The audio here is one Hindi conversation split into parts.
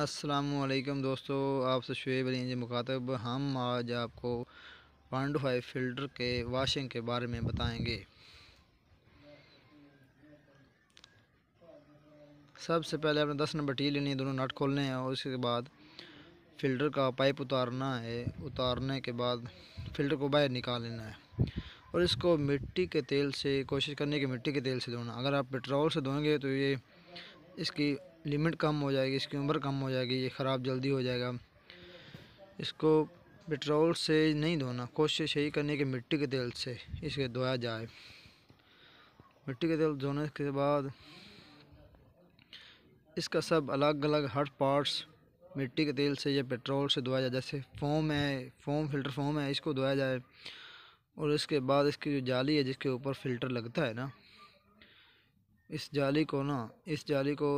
असलकम दोस्तों आपसे शुएब अली जी मुखातब हम आज आपको पॉइंट टू फाइव फिल्टर के वाशिंग के बारे में बताएंगे सबसे पहले आपने दस नंबर टी लेनी है दोनों नट खोलने हैं और उसके बाद फ़िल्टर का पाइप उतारना है उतारने के बाद फ़िल्टर को बाहर निकाल लेना है और इसको मिट्टी के तेल से कोशिश करनी है कि मिट्टी के तेल से धोना अगर आप पेट्रोल से धोएंगे तो ये इसकी लिमिट कम हो जाएगी इसकी उम्र कम हो जाएगी ये ख़राब जल्दी हो जाएगा इसको पेट्रोल से नहीं धोना कोशिश यही करनी कि मिट्टी के तेल से इसे धोया जाए मिट्टी के तेल धोने के बाद इसका सब अलग अलग हर पार्ट्स मिट्टी के तेल से या पेट्रोल से धोया जाए जैसे फोम है फोम फिल्टर फोम है इसको धोया जाए और इसके बाद इसकी जो जाली है जिसके ऊपर फिल्टर लगता है ना इस जाली को ना इस जाली को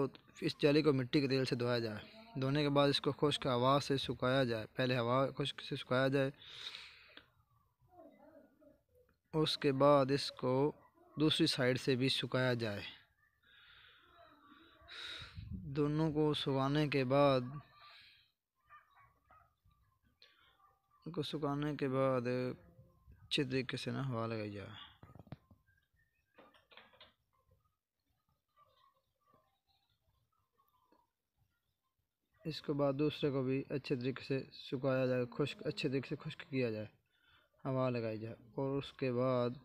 इस जाली को मिट्टी के तेल से धोया जाए धोने के बाद इसको खुश्क हवा से सुखाया जाए पहले हवा खुश्क से सुखाया जाए उसके बाद इसको दूसरी साइड से भी सुखाया जाए दोनों को सुखाने के बाद उनको सुखाने के बाद अच्छे तरीके से ना हवा लगाई जाए इसके बाद दूसरे को भी अच्छे तरीके से सुखाया जाए खुश्क अच्छे तरीके से खुश्क किया जाए हवा लगाई जाए और उसके बाद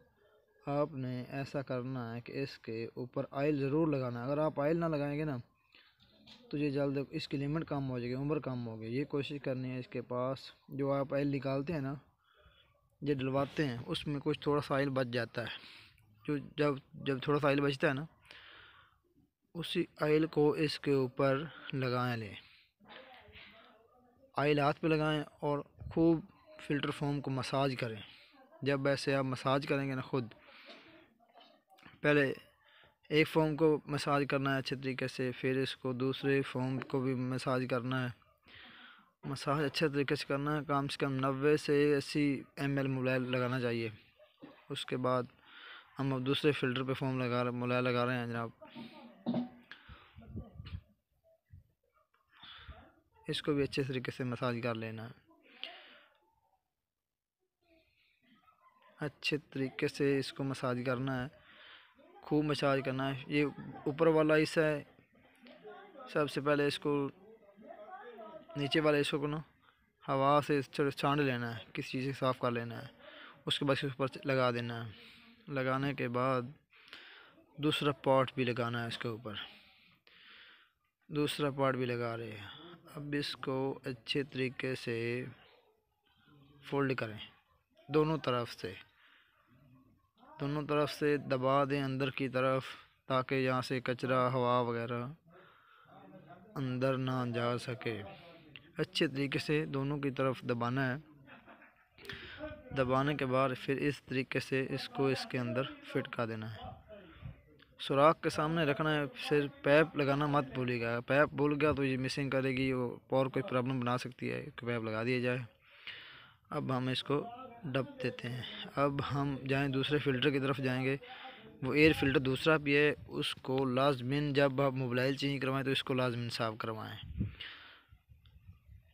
आपने ऐसा करना है कि इसके ऊपर आयल ज़रूर लगाना है अगर आप आयल ना लगाएंगे ना तो ये जल्द इसकी लिमिट कम हो जाएगी उम्र कम होगी ये कोशिश करनी है इसके पास जो आप आयल निकालते हैं ना ये डलवाते हैं उसमें कुछ थोड़ा सा आयल बच जाता है जो जब जब थोड़ा सा आयल बचता है ना उसी आयल को इसके ऊपर लगाए लें आयल हाथ पे लगाएं और खूब फ़िल्टर फोम को मसाज करें जब ऐसे आप मसाज करेंगे ना ख़ुद पहले एक फ़ोम को मसाज करना है अच्छे तरीके से फिर इसको दूसरे फ़ोम को भी मसाज करना है मसाज अच्छे तरीके से करना है कम से कम नबे से अस्सी एम एल मोबाइल लगाना चाहिए उसके बाद हम अब दूसरे फ़िल्टर पे फोम लगा मोबाइल लगा रहे हैं जनाब इसको भी अच्छे तरीके से मसाज कर लेना है अच्छे तरीके से इसको मसाज करना है खूब मसाज करना है ये ऊपर वाला हिस्सा है सबसे पहले इसको नीचे वाले हिस्सों को ना हवा से छाँड लेना है किसी चीज़ से साफ़ कर लेना है उसके बाद इसके ऊपर लगा देना है लगाने के बाद दूसरा पार्ट भी लगाना है इसके ऊपर दूसरा पार्ट भी लगा रहे हैं अब इसको अच्छे तरीके से फोल्ड करें दोनों तरफ से दोनों तरफ से दबा दें अंदर की तरफ ताकि यहाँ से कचरा हवा वगैरह अंदर ना जा सके अच्छे तरीके से दोनों की तरफ दबाना है दबाने के बाद फिर इस तरीके से इसको इसके अंदर फिट कर देना है सुराख के सामने रखना है फिर पैप लगाना मत भूलिएगा पैप भूल गया तो ये मिसिंग करेगी वो और कोई प्रॉब्लम बना सकती है कि पैप लगा दिया जाए अब हम इसको डब देते हैं अब हम जाएँ दूसरे फ़िल्टर की तरफ जाएंगे वो एयर फिल्टर दूसरा भी है उसको लाजमिन जब आप मोबाइल चेंज करवाएं तो इसको लाजमिन साफ़ करवाएं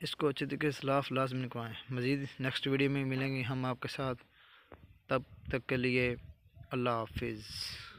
इसको अच्छे तरीके से साफ लाजमिन करवाएं मज़ीद नेक्स्ट वीडियो में मिलेंगे हम आपके साथ तब तक के लिए अल्लाह हाफिज़